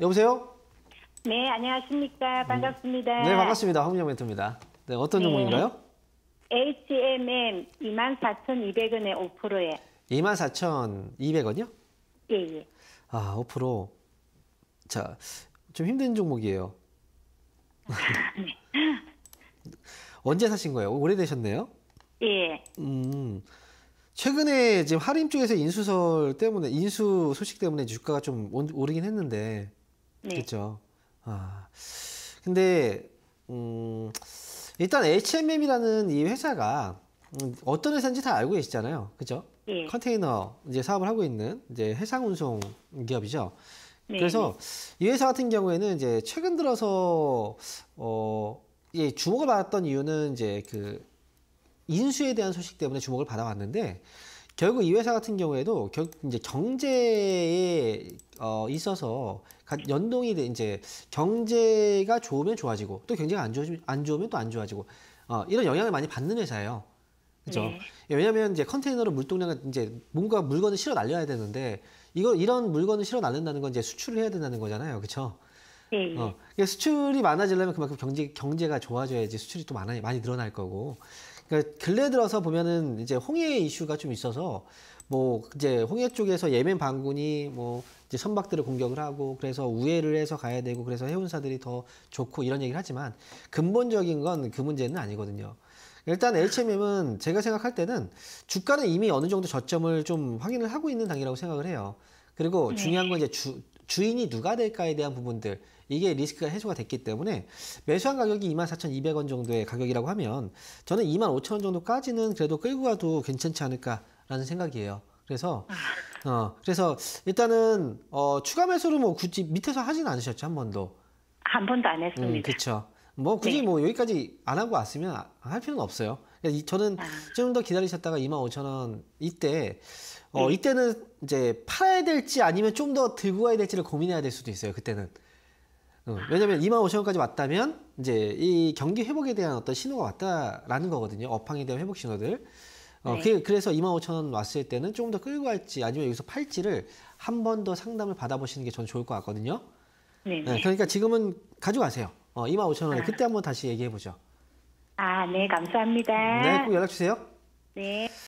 여보세요? 네, 안녕하십니까. 음. 반갑습니다. 네, 반갑습니다. 황민영 멘트입니다. 네, 어떤 네. 종목인가요? HMM 24,200원에 5%에. 24,200원이요? 예, 예. 아, 5%. 자, 좀 힘든 종목이에요. 언제 사신 거예요? 오래되셨네요? 예. 음. 최근에 지금 하림 쪽에서 인수설 때문에 인수 소식 때문에 주가가 좀 오르긴 했는데 네. 그렇죠. 아 근데 음 일단 HMM이라는 이 회사가 음, 어떤 회사인지 다 알고 계시잖아요. 그죠? 예. 네. 컨테이너 이제 사업을 하고 있는 이제 해상 운송 기업이죠. 네. 그래서 이 회사 같은 경우에는 이제 최근 들어서 어, 예, 주목을 받았던 이유는 이제 그 인수에 대한 소식 때문에 주목을 받아왔는데 결국 이 회사 같은 경우에도 결, 이제 경제에 어, 있어서 연동이 돼 이제 경제가 좋으면 좋아지고 또 경제가 안, 좋으면안 좋으면 또 안 좋아지고 어, 이런 영향을 많이 받는 회사예요. 그죠? 네. 예, 왜냐하면 이제 컨테이너로 물동량을 이제 뭔가 물건을 실어 날려야 되는데 이걸 이런 물건을 실어 날린다는 건 이제 수출을 해야 된다는 거잖아요, 그렇죠? 네. 어, 그니까 수출이 많아지려면 그만큼 경제 경제가 좋아져야지 수출이 또 많아 많이 늘어날 거고 그러니까 근래 들어서 보면은 이제 홍해 이슈가 좀 있어서 뭐 이제 홍해 쪽에서 예멘 반군이 뭐 이제 선박들을 공격을 하고 그래서 우회를 해서 가야 되고 그래서 해운사들이 더 좋고 이런 얘기를 하지만 근본적인 건 그 문제는 아니거든요. 일단 HMM은 제가 생각할 때는 주가는 이미 어느 정도 저점을 좀 확인을 하고 있는 단계라고 생각을 해요. 그리고 네. 중요한 건 이제 주, 주인이 누가 될까에 대한 부분들 이게 리스크가 해소가 됐기 때문에 매수한 가격이 24,200원 정도의 가격이라고 하면 저는 25,000원 정도까지는 그래도 끌고 가도 괜찮지 않을까라는 생각이에요. 그래서 아. 어 그래서 일단은 어 추가 매수를 뭐 굳이 밑에서 하진 않으셨죠 한 번도 한 번도 안 했습니다. 음, 그렇죠. 뭐 굳이 네. 뭐 여기까지 안 하고 왔으면 할 필요는 없어요. 그러니까 저는 아. 좀더 기다리셨다가 25,000원 이때 어 네. 이때는 이제 팔아야 될지 아니면 좀 더 들고 가야 될지를 고민해야 될 수도 있어요. 그때는. 어, 왜냐면 25,000원까지 왔다면 이제 이 경기 회복에 대한 어떤 신호가 왔다라는 거거든요. 업황에 대한 회복 신호들. 어, 네. 그, 래서 25,000원 왔을 때는 조금 더 끌고 갈지 아니면 여기서 팔지를 한 번 더 상담을 받아보시는 게 저는 좋을 것 같거든요. 네, 네 그러니까 지금은 가져가세요. 어, 25,000원에 아. 그때 한번 다시 얘기해 보죠. 아, 네, 감사합니다. 네, 꼭 연락 주세요. 네.